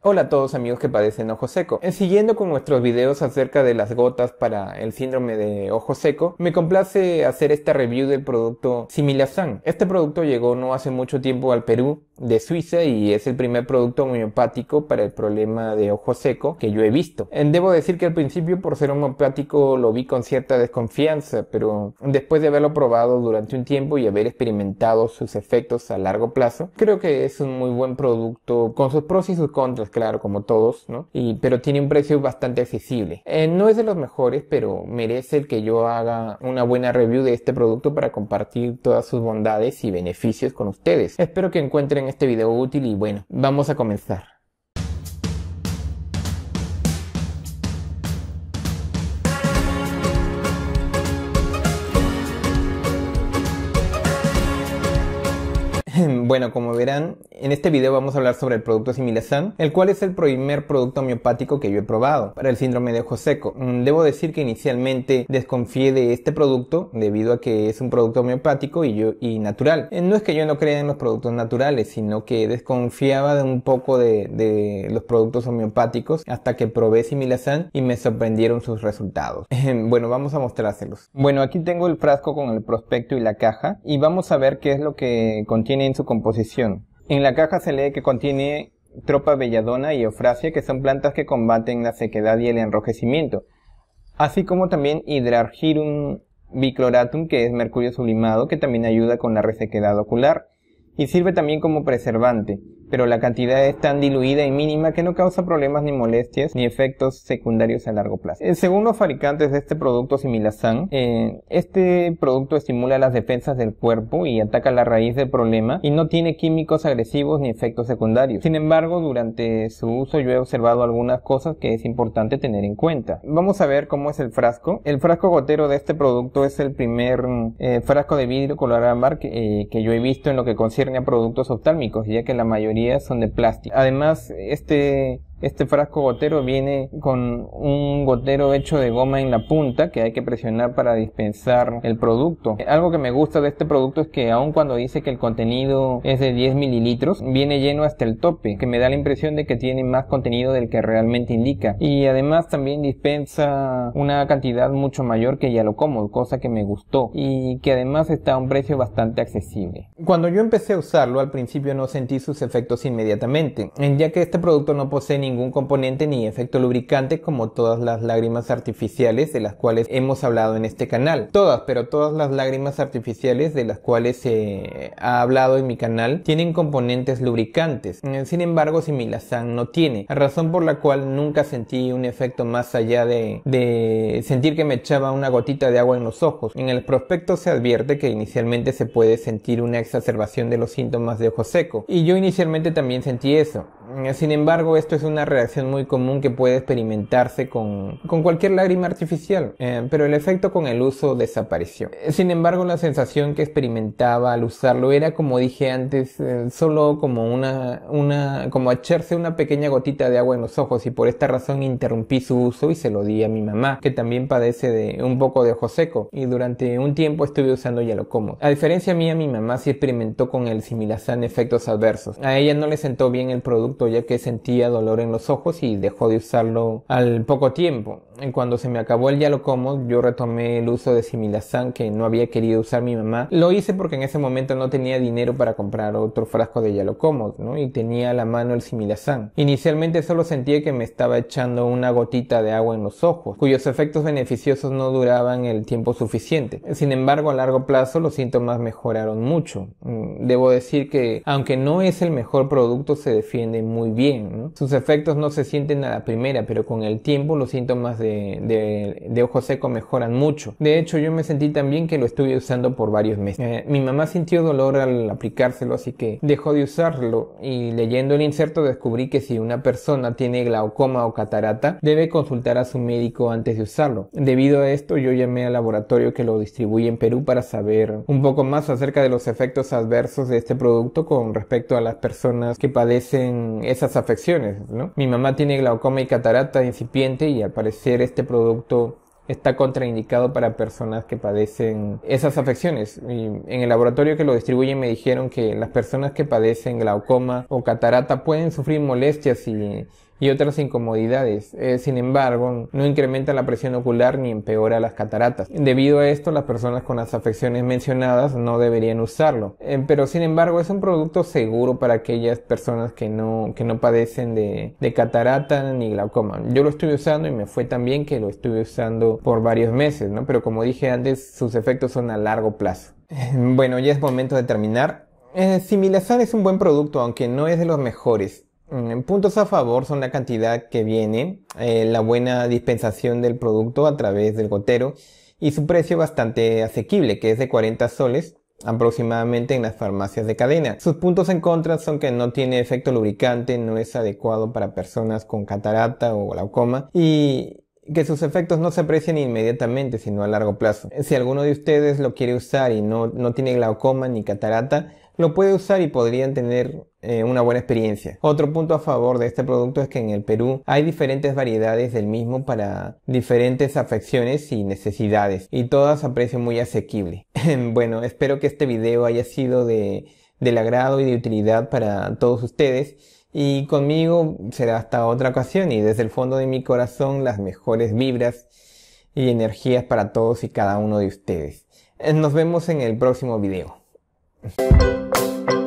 Hola a todos amigos que padecen ojo seco. En Siguiendo con nuestros videos acerca de las gotas para el síndrome de ojo seco, me complace hacer esta review del producto Similasan. Este producto llegó no hace mucho tiempo al Perú de Suiza y es el primer producto homeopático para el problema de ojo seco que yo he visto. Eh, debo decir que al principio por ser homeopático lo vi con cierta desconfianza, pero después de haberlo probado durante un tiempo y haber experimentado sus efectos a largo plazo, creo que es un muy buen producto con sus pros y sus contras, claro, como todos, ¿no? Y, pero tiene un precio bastante accesible. Eh, no es de los mejores, pero merece el que yo haga una buena review de este producto para compartir todas sus bondades y beneficios con ustedes. Espero que encuentren este video útil y bueno, vamos a comenzar. Bueno, como verán, en este video vamos a hablar sobre el producto Similazan, el cual es el primer producto homeopático que yo he probado para el síndrome de ojo seco. Mm, debo decir que inicialmente desconfié de este producto debido a que es un producto homeopático y, yo, y natural. Eh, no es que yo no crea en los productos naturales, sino que desconfiaba de un poco de, los productos homeopáticos hasta que probé Similasan y me sorprendieron sus resultados. Em, bueno, vamos a mostrárselos. Bueno, aquí tengo el frasco con el prospecto y la caja y vamos a ver qué es lo que contiene en su composición. En la caja se lee que contiene tropa belladona y eufrasia, que son plantas que combaten la sequedad y el enrojecimiento, así como también hidrargirum bicloratum, que es mercurio sublimado, que también ayuda con la resequedad ocular, y sirve también como preservante pero la cantidad es tan diluida y mínima que no causa problemas ni molestias ni efectos secundarios a largo plazo. Eh, según los fabricantes de este producto Similasan, eh, este producto estimula las defensas del cuerpo y ataca la raíz del problema y no tiene químicos agresivos ni efectos secundarios. Sin embargo, durante su uso yo he observado algunas cosas que es importante tener en cuenta. Vamos a ver cómo es el frasco. El frasco gotero de este producto es el primer mm, eh, frasco de vidrio color ámbar que, que yo he visto en lo que concierne a productos oftálmicos, ya que la mayoría son de plástico. Además, este este frasco gotero viene con un gotero hecho de goma en la punta que hay que presionar para dispensar el producto. Algo que me gusta de este producto es que aun cuando dice que el contenido es de 10 mililitros, viene lleno hasta el tope, que me da la impresión de que tiene más contenido del que realmente indica. Y además también dispensa una cantidad mucho mayor que ya lo como, cosa que me gustó y que además está a un precio bastante accesible. Cuando yo empecé a usarlo al principio no sentí sus efectos inmediatamente, ya que este producto no posee ni ningún componente ni efecto lubricante como todas las lágrimas artificiales de las cuales hemos hablado en este canal. Todas, pero todas las lágrimas artificiales de las cuales se ha hablado en mi canal tienen componentes lubricantes. Eh, sin embargo, Similazan no tiene, razón por la cual nunca sentí un efecto más allá de, sentir que me echaba una gotita de agua en los ojos. En el prospecto se advierte que inicialmente se puede sentir una exacerbación de los síntomas de ojo seco y yo inicialmente también sentí eso. Eh, sin embargo, esto es una una reacción muy común que puede experimentarse con, con cualquier lágrima artificial, eh, pero el efecto con el uso desapareció. Sin embargo, la sensación que experimentaba al usarlo era, como dije antes, eh, solo como una, una, como echarse una pequeña gotita de agua en los ojos y por esta razón interrumpí su uso y se lo di a mi mamá, que también padece de un poco de ojo seco y durante un tiempo estuve usando lo como. A diferencia mía, mi mamá sí experimentó con el similazán efectos adversos. A ella no le sentó bien el producto ya que sentía dolor en los ojos y dejó de usarlo al poco tiempo. Cuando se me acabó el Yalocomo, yo retomé el uso de Similazan que no había querido usar mi mamá. Lo hice porque en ese momento no tenía dinero para comprar otro frasco de Yalocomo, ¿no? Y tenía a la mano el Similazan. Inicialmente solo sentía que me estaba echando una gotita de agua en los ojos, cuyos efectos beneficiosos no duraban el tiempo suficiente. Sin embargo, a largo plazo los síntomas mejoraron mucho. Mm, debo decir que, aunque no es el mejor producto, se defiende muy bien. Sus efectos no se sienten a la primera, pero con el tiempo los síntomas de, ojo seco mejoran mucho. De hecho, yo me sentí tan bien que lo estuve usando por varios meses. Eh, mi mamá sintió dolor al aplicárselo, así que dejó de usarlo y leyendo el inserto descubrí que si una persona tiene glaucoma o catarata, debe consultar a su médico antes de usarlo. Debido a esto, yo llamé al laboratorio que lo distribuye en Perú para saber un poco más acerca de los efectos adversos de este producto con respecto a las personas que padecen esas afecciones, ¿no? mi mamá tiene glaucoma y catarata incipiente y al parecer este producto está contraindicado para personas que padecen esas afecciones. en el laboratorio que lo distribuye me dijeron que las personas que padecen glaucoma o catarata pueden sufrir molestias y y otras incomodidades. Eh, sin embargo, no incrementa la presión ocular ni empeora las cataratas. Debido a esto, las personas con las afecciones mencionadas no deberían usarlo. Eh, pero sin embargo, es un producto seguro para aquellas personas que no, que no padecen de, de catarata ni glaucoma. Yo lo estuve usando y me fue tan bien que lo estuve usando por varios meses, ¿no? Pero como dije antes, sus efectos son a largo plazo. Bueno, ya es momento de terminar. Eh, Similazar es un buen producto, aunque no es de los mejores. Mm, puntos a favor son la cantidad que viene, eh, la buena dispensación del producto a través del gotero y su precio bastante asequible, que es de 40 soles aproximadamente en las farmacias de cadena. Sus puntos en contra son que no tiene efecto lubricante, no es adecuado para personas con catarata o glaucoma y que sus efectos no se aprecian inmediatamente, sino a largo plazo. Si alguno de ustedes lo quiere usar y no, no tiene glaucoma ni catarata, lo puede usar y podrían tener eh, una buena experiencia. Otro punto a favor de este producto es que en el Perú hay diferentes variedades del mismo para diferentes afecciones y necesidades y todas a precio muy asequible. bueno, espero que este video haya sido de, del agrado y de utilidad para todos ustedes y conmigo será hasta otra ocasión y desde el fondo de mi corazón las mejores vibras y energías para todos y cada uno de ustedes. Nos vemos en el próximo video. Música